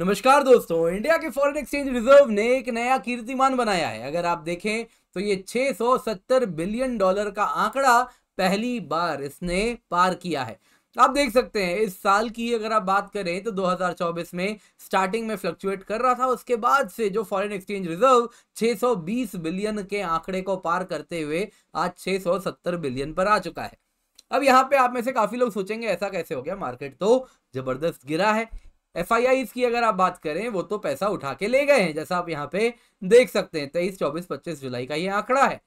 नमस्कार दोस्तों इंडिया के फॉरेन एक्सचेंज रिजर्व ने एक नया कीर्तिमान बनाया है अगर आप देखें तो ये 670 बिलियन डॉलर का आंकड़ा पहली बार इसने पार किया है आप देख सकते हैं इस साल की अगर आप बात करें तो 2024 में स्टार्टिंग में फ्लक्चुएट कर रहा था उसके बाद से जो फॉरेन एक्सचेंज रिजर्व 620 बिलियन के आंकड़े को पार करते हुए आज 670 बिलियन पर आ चुका है अब यहाँ पे आप में से काफी लोग सोचेंगे ऐसा कैसे हो गया मार्केट तो जबरदस्त गिरा है एफ की अगर आप बात करें वो तो पैसा उठा के ले गए हैं जैसा आप यहाँ पे देख सकते हैं तेईस चौबीस पच्चीस जुलाई का ये आंकड़ा है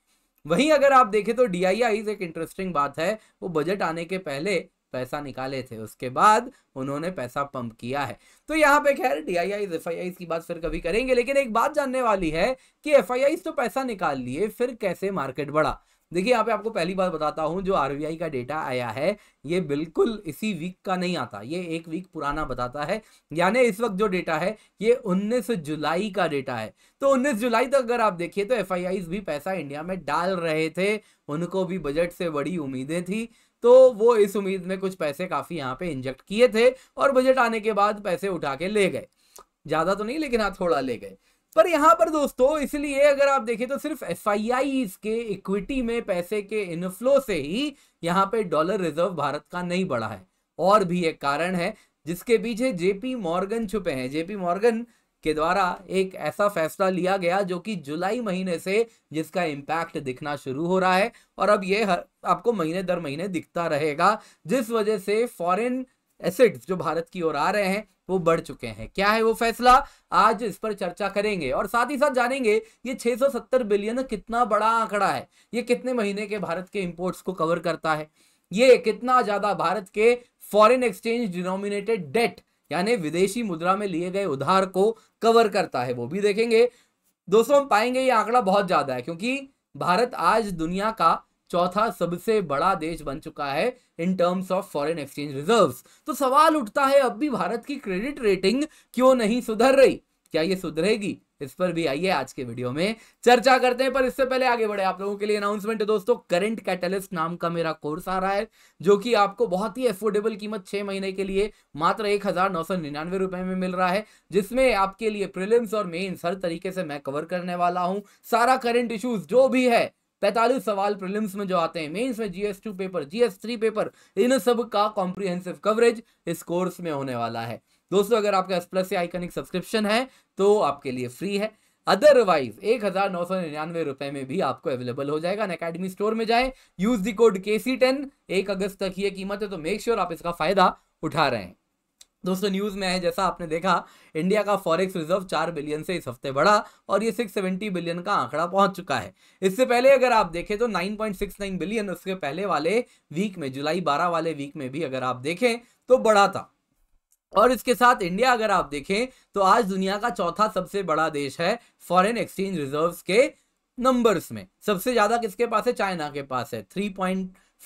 वहीं अगर आप देखें तो डी एक इंटरेस्टिंग बात है वो बजट आने के पहले पैसा निकाले थे उसके बाद उन्होंने पैसा पंप किया है तो यहाँ पे खैर डी आई एफ आई की बात फिर कभी करेंगे लेकिन एक बात जानने वाली है कि एफ आई आईज तो पैसा निकाल लिए फिर कैसे मार्केट बढ़ा देखिए यहाँ पे आपको पहली बार बताता हूँ जो आर का डेटा आया है ये बिल्कुल इसी वीक का नहीं आता ये एक वीक पुराना बताता है यानी इस वक्त जो डेटा है ये 19 जुलाई का डेटा है तो 19 जुलाई तक अगर आप देखिए तो एफ भी पैसा इंडिया में डाल रहे थे उनको भी बजट से बड़ी उम्मीदें थी तो वो इस उम्मीद में कुछ पैसे काफ़ी यहाँ पे इंजेक्ट किए थे और बजट आने के बाद पैसे उठा के ले गए ज़्यादा तो नहीं लेकिन हाँ थोड़ा ले गए पर यहां पर दोस्तों इसलिए अगर आप देखें तो सिर्फ एफ के इक्विटी में पैसे के इनफ्लो से ही यहाँ पे डॉलर रिजर्व भारत का नहीं बढ़ा है और भी एक कारण है जिसके पीछे जेपी मॉर्गन छुपे हैं जेपी मॉर्गन के द्वारा एक ऐसा फैसला लिया गया जो कि जुलाई महीने से जिसका इम्पैक्ट दिखना शुरू हो रहा है और अब यह हर, आपको महीने दर महीने दिखता रहेगा जिस वजह से फॉरेन एसेट्स जो भारत की ओर आ रहे हैं वो बढ़ चुके हैं क्या है वो फैसला आज इस पर चर्चा करेंगे और साथ ही साथ जानेंगे ये 670 बिलियन कितना बड़ा आंकड़ा है ये कितने महीने के भारत के इंपोर्ट्स को कवर करता है ये कितना ज्यादा भारत के फॉरेन एक्सचेंज डिनोमिनेटेड डेट यानी विदेशी मुद्रा में लिए गए उधार को कवर करता है वो भी देखेंगे दोस्तों हम पाएंगे ये आंकड़ा बहुत ज्यादा है क्योंकि भारत आज दुनिया का चौथा सबसे बड़ा देश बन चुका है in terms of foreign exchange reserves तो सवाल उठता है अब भी भारत की क्रेडिट रेटिंग क्यों नहीं सुधर रही क्या ये सुधरेगी इस पर भी आइए आज के वीडियो में चर्चा करते हैं पर इससे पहले आगे बढ़े आप लोगों के लिए अनाउंसमेंट है दोस्तों करंट कैटलिस्ट नाम का मेरा कोर्स आ रहा है जो कि आपको बहुत ही अफोर्डेबल कीमत छह महीने के लिए मात्र एक हज़ार नौ सौ निन्यानवे रुपए में मिल रहा है जिसमें आपके लिए प्रिलिम्स और मेन्स हर तरीके से मैं कवर करने वाला हूँ सारा करेंट इशूज़ जो भी है पैंतालीस सवाल प्रिलिम्स में जो आते हैं मेंस में GS two paper GS three paper इन सब का कॉम्प्रिहेंसिव कवरेज इस कोर्स में होने वाला है दोस्तों अगर आपका एस प्लस या आइकनिक सब्सक्रिप्शन है तो आपके लिए फ्री है अदरवाइज एक हजार नौ सौ निन्यानवे रुपए में भी आपको अवेलेबल हो जाएगा अकेडमी स्टोर में जाए use the code K C ten एक अगस्त तक ये कीमत है तो मेक श्योर sure आप इसका फायदा उठा रहे हैं दोस्तों न्यूज़ में है जैसा आपने देखा इंडिया का फॉरेक्स रिजर्व चार बिलियन से इस हफ्ते बढ़ा और ये सिक्स सेवेंटी बिलियन का आंकड़ा पहुंच चुका है इससे पहले अगर आप देखें तो nine point six nine billion उसके पहले वाले वीक में जुलाई बारह वाले वीक में भी अगर आप देखें तो बढ़ा था और इसके साथ इंडिया अगर आप देखें तो आज दुनिया का चौथा सबसे बड़ा देश है फॉरेन एक्सचेंज रिजर्व के नंबर्स में सबसे ज़्यादा किसके पास है चाइना के पास है थ्री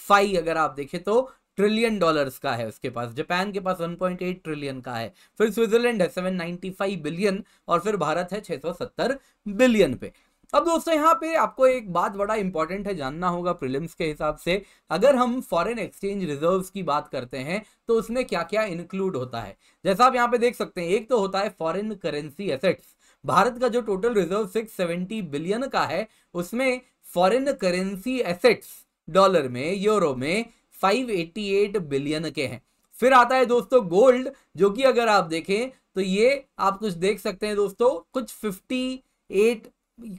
फाइव अगर आप देखें तो ट्रिलियन डॉलर्स का है उसके पास जापान के पास 1.8 ट्रिलियन का है फिर स्विट्जरलैंड है 795 बिलियन और फिर भारत है 670 बिलियन पे अब दोस्तों यहाँ पे आपको एक बात बड़ा इंपॉर्टेंट है जानना होगा प्रीलिम्स के हिसाब से अगर हम फॉरेन एक्सचेंज रिजर्व्स की बात करते हैं तो उसमें क्या क्या इंक्लूड होता है जैसा आप यहाँ पे देख सकते हैं एक तो होता है फॉरेन करेंसी एसेट्स भारत का जो टोटल रिजर्व 670 बिलियन का है उसमें फॉरेन करेंसी एसेट्स डॉलर में यूरो में 588 बिलियन के हैं फिर आता है दोस्तों गोल्ड जो कि अगर आप देखें तो ये आप कुछ देख सकते हैं दोस्तों कुछ 58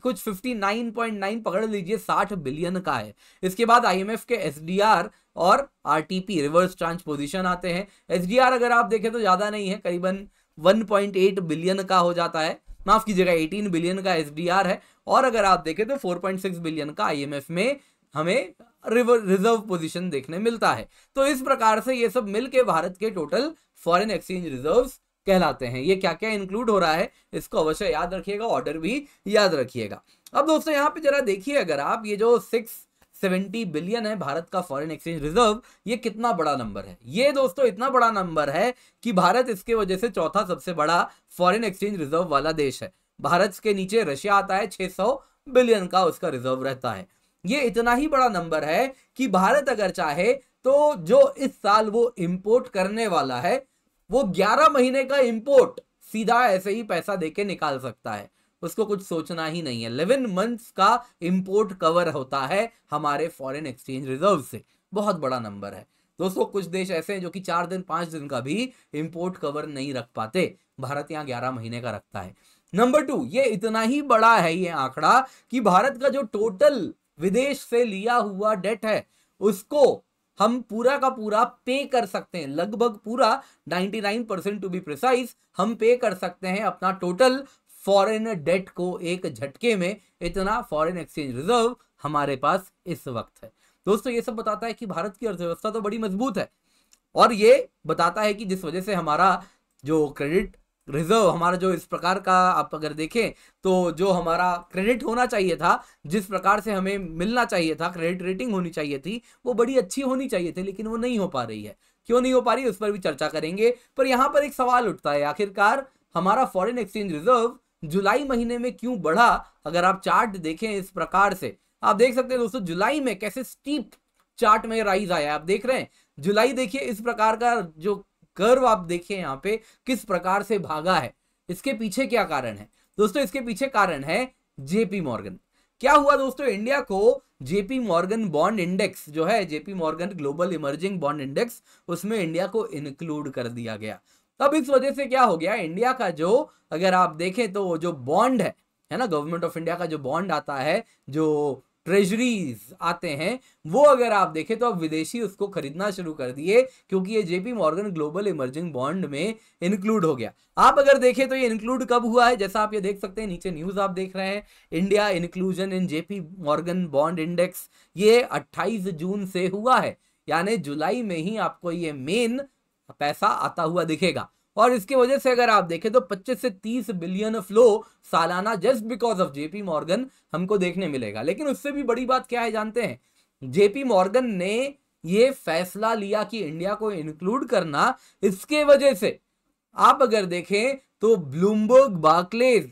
कुछ 59.9 पकड़ लीजिए 60 बिलियन का है इसके बाद आईएमएफ के एसडीआर और आरटीपी रिवर्स ट्रांसपोजिशन आते हैं एसडीआर अगर आप देखें तो ज़्यादा नहीं है करीबन 1.8 बिलियन का हो जाता है माफ कीजिएगा 18 बिलियन का एसडीआर है और अगर आप देखें तो 4.6 बिलियन का आईएमएफ में हमें रिजर्व पोजीशन देखने मिलता है तो इस प्रकार से ये सब मिलके भारत के टोटल फॉरेन एक्सचेंज रिजर्व्स कहलाते हैं ये क्या क्या इंक्लूड हो रहा है इसको अवश्य याद रखिएगा ऑर्डर भी याद रखिएगा अब दोस्तों यहाँ पे जरा देखिए अगर आप ये जो सिक्स सेवेंटी बिलियन है भारत का फॉरेन एक्सचेंज रिजर्व ये कितना बड़ा नंबर है ये दोस्तों इतना बड़ा नंबर है कि भारत इसके वजह से चौथा सबसे बड़ा फॉरेन एक्सचेंज रिजर्व वाला देश है भारत के नीचे रशिया आता है सौ बिलियन का उसका रिजर्व रहता है ये इतना ही बड़ा नंबर है कि भारत अगर चाहे तो जो इस साल वो इंपोर्ट करने वाला है वो 11 महीने का इंपोर्ट सीधा ऐसे ही पैसा देके निकाल सकता है उसको कुछ सोचना ही नहीं है इलेवन मंथ्स का इंपोर्ट कवर होता है हमारे फॉरेन एक्सचेंज रिजर्व से बहुत बड़ा नंबर है दोस्तों कुछ देश ऐसे हैं जो कि चार दिन पांच दिन का भी इंपोर्ट कवर नहीं रख पाते भारत यहाँ ग्यारह महीने का रखता है नंबर टू ये इतना ही बड़ा है ये आंकड़ा कि भारत का जो टोटल विदेश से लिया हुआ डेट है उसको हम पूरा का पूरा पे कर सकते हैं लगभग पूरा 99 परसेंट टू बी प्रिसाइज हम पे कर सकते हैं अपना टोटल फॉरेन डेट को एक झटके में इतना फॉरेन एक्सचेंज रिजर्व हमारे पास इस वक्त है दोस्तों ये सब बताता है कि भारत की अर्थव्यवस्था तो बड़ी मजबूत है और ये बताता है कि जिस वजह से हमारा जो क्रेडिट रिजर्व हमारा जो इस प्रकार का आप अगर देखें तो जो हमारा क्रेडिट होना चाहिए था जिस प्रकार से हमें मिलना चाहिए था क्रेडिट रेटिंग होनी चाहिए थी वो बड़ी अच्छी होनी चाहिए थी लेकिन वो नहीं हो पा रही है क्यों नहीं हो पा रही है उस पर भी चर्चा करेंगे पर यहाँ पर एक सवाल उठता है आखिरकार हमारा फॉरेन एक्सचेंज रिजर्व जुलाई महीने में क्यों बढ़ा अगर आप चार्ट देखें इस प्रकार से आप देख सकते हैं दोस्तों जुलाई में कैसे स्टीप चार्ट में राइज आया आप देख रहे हैं जुलाई देखिए इस प्रकार का जो कर्व आप देखिए यहाँ पे किस प्रकार से भागा है इसके पीछे क्या कारण है दोस्तों इसके पीछे कारण है जेपी मॉर्गन क्या हुआ दोस्तों इंडिया को जेपी मॉर्गन बॉन्ड इंडेक्स जो है JP Morgan global emerging bond index उसमें इंडिया को इंक्लूड कर दिया गया तब इस वजह से क्या हो गया इंडिया का जो अगर आप देखें तो जो बॉन्ड है है ना गवर्नमेंट ऑफ इंडिया का जो बॉन्ड आता है जो ट्रेजरीज आते हैं वो अगर आप देखें तो आप विदेशी उसको खरीदना शुरू कर दिए क्योंकि ये JP Morgan global emerging bond में इंक्लूड हो गया आप अगर देखें तो ये इंक्लूड कब हुआ है जैसा आप ये देख सकते हैं नीचे न्यूज आप देख रहे हैं India inclusion in JP Morgan bond index ये अट्ठाईस जून से हुआ है यानी जुलाई में ही आपको ये मेन पैसा आता हुआ दिखेगा और इसकी वजह से अगर आप देखें तो 25 से 30 बिलियन फ्लो सालाना just because of JP Morgan हमको देखने मिलेगा लेकिन उससे भी बड़ी बात क्या है जानते हैं जेपी मॉर्गन ने ये फैसला लिया कि इंडिया को इंक्लूड करना इसके वजह से आप अगर देखें तो ब्लूमबर्ग बाकलेज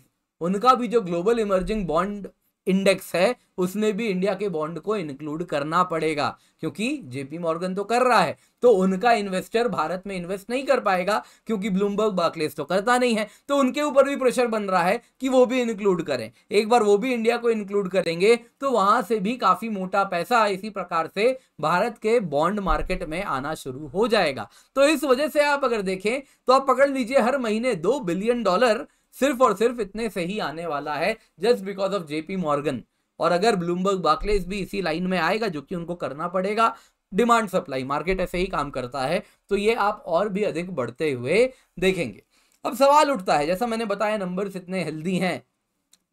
उनका भी जो ग्लोबल इमर्जिंग बॉन्ड इंडेक्स है उसमें भी इंडिया के बॉन्ड को इंक्लूड करना पड़ेगा क्योंकि जेपी मॉर्गन तो कर रहा है तो उनका इन्वेस्टर भारत में इन्वेस्ट नहीं कर पाएगा क्योंकि ब्लूमबर्ग बाकलेस तो करता नहीं है तो उनके ऊपर भी प्रेशर बन रहा है कि वो भी इंक्लूड करें एक बार वो भी इंडिया को इंक्लूड करेंगे तो वहां से भी काफी मोटा पैसा इसी प्रकार से भारत के बॉन्ड मार्केट में आना शुरू हो जाएगा तो इस वजह से आप अगर देखें तो आप पकड़ लीजिए हर महीने दो बिलियन डॉलर सिर्फ और सिर्फ इतने से ही आने वाला है just because of JP Morgan और अगर ब्लूमबर्ग बाकलेस भी इसी लाइन में आएगा जो कि उनको करना पड़ेगा डिमांड सप्लाई मार्केट ऐसे ही काम करता है तो ये आप और भी अधिक बढ़ते हुए देखेंगे अब सवाल उठता है जैसा मैंने बताया नंबर्स इतने हेल्दी हैं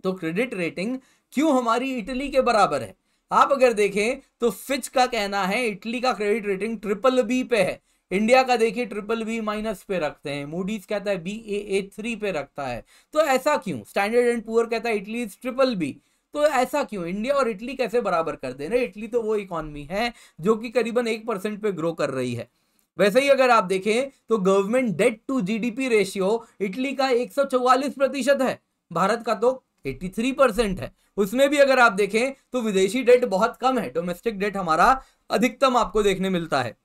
तो क्रेडिट रेटिंग क्यों हमारी इटली के बराबर है आप अगर देखें तो फिच का कहना है इटली का क्रेडिट रेटिंग ट्रिपल बी पे है इंडिया का देखिए ट्रिपल बी माइनस पे रखते हैं मूडीज कहता है बी ए ए थ्री पे रखता है तो ऐसा क्यों स्टैंडर्ड एंड पुअर कहता है इटली इज ट्रिपल बी तो ऐसा क्यों इंडिया और इटली कैसे बराबर कर दे रहे इटली तो वो इकोनॉमी है जो कि करीबन एक परसेंट पे ग्रो कर रही है वैसे ही अगर आप देखें तो government debt to GDP ratio Italy का एक प्रतिशत है भारत का तो 83 परसेंट है उसमें भी अगर आप देखें तो विदेशी डेट बहुत कम है डोमेस्टिक डेट हमारा अधिकतम आपको देखने मिलता है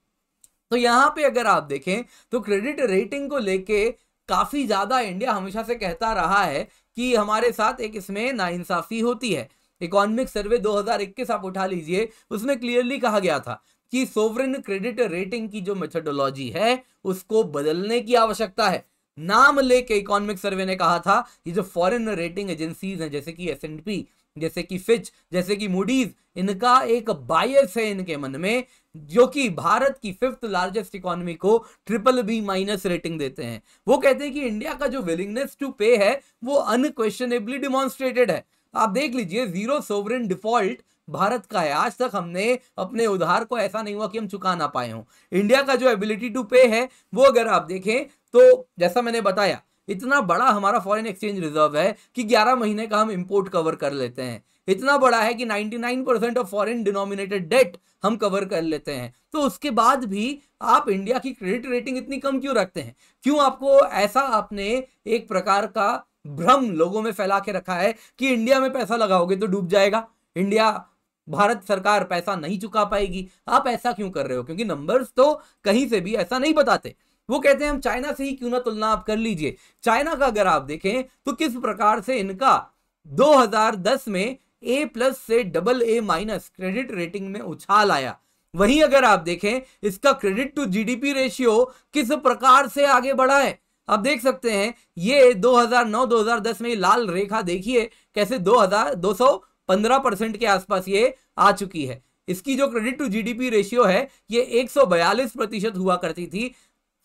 तो यहाँ पे अगर आप देखें तो क्रेडिट रेटिंग को लेके काफ़ी ज़्यादा इंडिया हमेशा से कहता रहा है कि हमारे साथ एक इसमें नाइंसाफ़ी होती है इकोनॉमिक सर्वे 2021 आप उठा लीजिए उसमें क्लियरली कहा गया था कि सोवरेन क्रेडिट रेटिंग की जो मेथडोलॉजी है उसको बदलने की आवश्यकता है नाम लेके इकोनॉमिक सर्वे ने कहा था कि जो फॉरेन रेटिंग एजेंसीज हैं जैसे कि एस एंड पी जैसे कि फिच जैसे कि मूडीज इनका एक बायस है इनके मन में जो कि भारत की फिफ्थ लार्जेस्ट इकोनॉमी को ट्रिपल बी माइनस रेटिंग देते हैं वो कहते हैं कि इंडिया का जो विलिंगनेस टू पे है वो अनक्वेश्चनेबली डिमॉन्स्ट्रेटेड है आप देख लीजिए जीरो सोवरेन डिफॉल्ट भारत का है आज तक हमने अपने उधार को ऐसा नहीं हुआ कि हम चुका ना पाए हों इंडिया का जो एबिलिटी टू पे है वो अगर आप देखें तो जैसा मैंने बताया इतना बड़ा हमारा फॉरेन एक्सचेंज रिजर्व है कि 11 महीने का हम इंपोर्ट कवर कर लेते हैं इतना बड़ा है कि 99 percent of foreign denominated debt हम कवर कर लेते हैं तो उसके बाद भी आप इंडिया की क्रेडिट रेटिंग इतनी कम क्यों रखते हैं क्यों आपको ऐसा आपने एक प्रकार का भ्रम लोगों में फैला के रखा है कि इंडिया में पैसा लगाओगे तो डूब जाएगा इंडिया भारत सरकार पैसा नहीं चुका पाएगी आप ऐसा क्यों कर रहे हो क्योंकि नंबर्स तो कहीं से भी ऐसा नहीं बताते वो कहते हैं हम चाइना से ही क्यों ना तुलना आप कर लीजिए चाइना का अगर आप देखें तो किस प्रकार से इनका 2010 में ए प्लस से double A minus credit rating में उछाल आया वहीं अगर आप देखें इसका क्रेडिट टू जीडीपी रेशियो किस प्रकार से आगे बढ़ा है आप देख सकते हैं ये 2009-2010 में लाल रेखा देखिए कैसे 2215 परसेंट के आसपास ये आ चुकी है इसकी जो क्रेडिट टू जीडीपी रेशियो है ये 142 प्रतिशत हुआ करती थी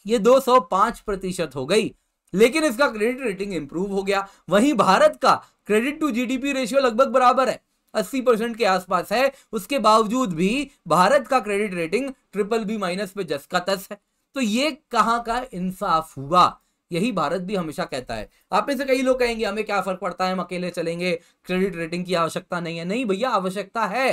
ये 205 प्रतिशत हो गई लेकिन इसका क्रेडिट रेटिंग इंप्रूव हो गया वहीं भारत का क्रेडिट टू जीडीपी रेशियो लगभग बराबर है 80 परसेंट के आसपास है उसके बावजूद भी भारत का credit rating triple B minus पे जस का तस है तो ये कहाँ का इंसाफ हुआ यही भारत भी हमेशा कहता है आप में से कई लोग कहेंगे हमें क्या फर्क पड़ता है हम अकेले चलेंगे क्रेडिट रेटिंग की आवश्यकता नहीं है नहीं भैया आवश्यकता है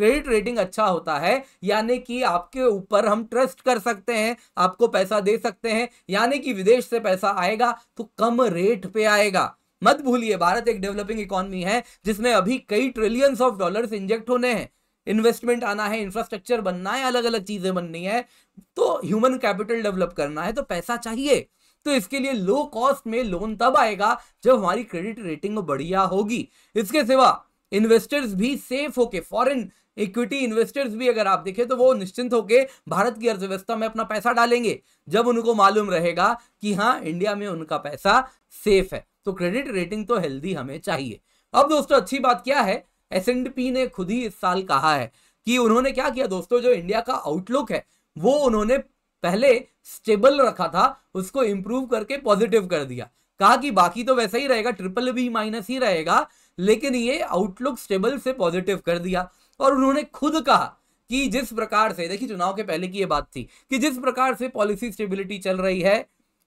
क्रेडिट रेटिंग अच्छा होता है यानी कि आपके ऊपर हम ट्रस्ट कर सकते हैं आपको पैसा दे सकते हैं यानी कि विदेश से पैसा आएगा तो कम रेट पे आएगा मत भूलिए भारत एक डेवलपिंग इकोनॉमी है जिसमें अभी कई ट्रिलियंस ऑफ डॉलर्स इंजेक्ट होने हैं इन्वेस्टमेंट आना है इंफ्रास्ट्रक्चर बनना है अलग अलग चीजें बननी है तो ह्यूमन कैपिटल डेवलप करना है तो पैसा चाहिए तो इसके लिए लो कॉस्ट में लोन तब आएगा जब हमारी क्रेडिट रेटिंग बढ़िया होगी इसके सिवा इन्वेस्टर्स भी सेफ होके फॉरेन इक्विटी इन्वेस्टर्स भी अगर आप देखें तो वो निश्चिंत होकर भारत की अर्थव्यवस्था में अपना पैसा डालेंगे जब उनको मालूम रहेगा कि हाँ इंडिया में उनका पैसा सेफ है तो क्रेडिट रेटिंग तो हेल्दी हमें चाहिए अब दोस्तों अच्छी बात क्या है एस ने खुद ही इस साल कहा है कि उन्होंने क्या किया दोस्तों जो इंडिया का आउटलुक है वो उन्होंने पहले स्टेबल रखा था उसको इंप्रूव करके पॉजिटिव कर दिया कहा कि बाकी तो वैसा ही रहेगा ट्रिपल बी माइनस ही रहेगा लेकिन ये आउटलुक स्टेबल से पॉजिटिव कर दिया और उन्होंने खुद कहा कि जिस प्रकार से देखिए चुनाव के पहले की ये बात थी कि जिस प्रकार से पॉलिसी स्टेबिलिटी चल रही है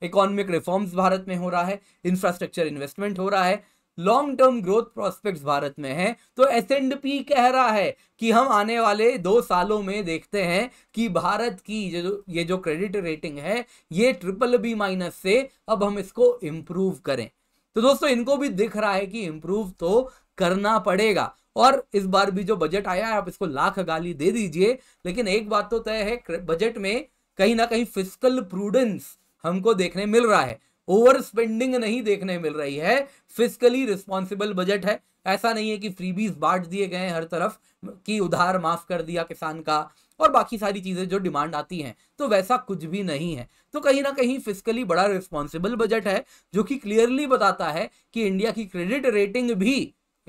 इकोनॉमिक रिफॉर्म्स भारत में हो रहा है इंफ्रास्ट्रक्चर इन्वेस्टमेंट हो रहा है long term growth prospects Bharat में हैं तो एस एंड पी कह रहा है कि हम आने वाले दो सालों में देखते हैं कि भारत की जो ये जो क्रेडिट रेटिंग है ये ट्रिपल बी माइनस से अब हम इसको इम्प्रूव करें तो दोस्तों इनको भी दिख रहा है कि इम्प्रूव तो करना पड़ेगा और इस बार भी जो बजट आया है आप इसको लाख गाली दे दीजिए लेकिन एक बात तो तय है बजट में कहीं ना कहीं फिजिकल प्रूडेंस हमको देखने मिल रहा है ओवर स्पेंडिंग नहीं देखने मिल रही है फिजिकली रिस्पॉन्सिबल बजट है ऐसा नहीं है कि फ्रीबीज बांट दिए गए हर तरफ कि उधार माफ कर दिया किसान का और बाकी सारी चीज़ें जो डिमांड आती हैं तो वैसा कुछ भी नहीं है तो कहीं ना कहीं फिजिकली बड़ा रिस्पॉन्सिबल बजट है जो कि क्लियरली बताता है कि इंडिया की क्रेडिट रेटिंग भी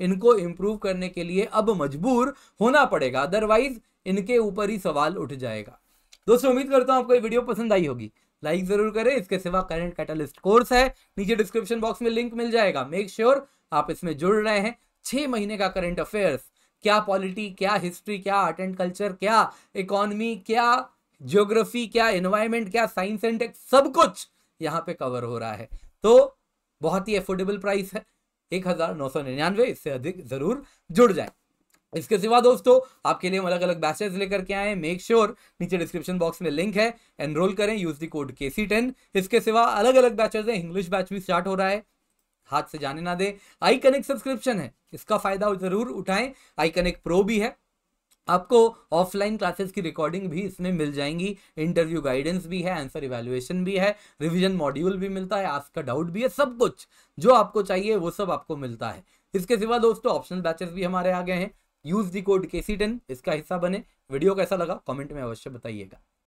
इनको इम्प्रूव करने के लिए अब मजबूर होना पड़ेगा अदरवाइज इनके ऊपर ही सवाल उठ जाएगा दोस्तों उम्मीद करता हूँ आपको ये वीडियो पसंद आई होगी लाइक जरूर करें इसके सिवा करंट कैटलिस्ट कोर्स है नीचे डिस्क्रिप्शन बॉक्स में लिंक मिल जाएगा मेक श्योर sure आप इसमें जुड़ रहे हैं छह महीने का करंट अफेयर्स क्या पॉलिटी क्या हिस्ट्री क्या आर्ट एंड कल्चर क्या इकोनॉमी क्या जियोग्राफी क्या इन्वायरमेंट क्या साइंस एंड टेक सब कुछ यहाँ पे कवर हो रहा है तो बहुत ही अफोर्डेबल प्राइस है एक हजार नौ सौ निन्यानवे इससे अधिक जरूर जुड़ जाए इसके सिवा दोस्तों आपके लिए हम अलग अलग बैचेस लेकर के आए मेक श्योर नीचे डिस्क्रिप्शन बॉक्स में लिंक है एनरोल करें use the code K C ten इसके सिवा अलग अलग बैचेस हैं इंग्लिश बैच भी स्टार्ट हो रहा है हाथ से जाने ना दे आई कनेक्ट सब्सक्रिप्शन है इसका फायदा जरूर उठाएं आई कनेक्ट प्रो भी है आपको ऑफलाइन क्लासेस की रिकॉर्डिंग भी इसमें मिल जाएंगी इंटरव्यू गाइडेंस भी है आंसर इवेल्युएशन भी है रिवीजन मॉड्यूल भी मिलता है आज का डाउट भी है सब कुछ जो आपको चाहिए वो सब आपको मिलता है इसके सिवा दोस्तों ऑप्शनल बैचेस भी हमारे आ गए हैं use the code K C ten इसका हिस्सा बने वीडियो कैसा लगा कमेंट में अवश्य बताइएगा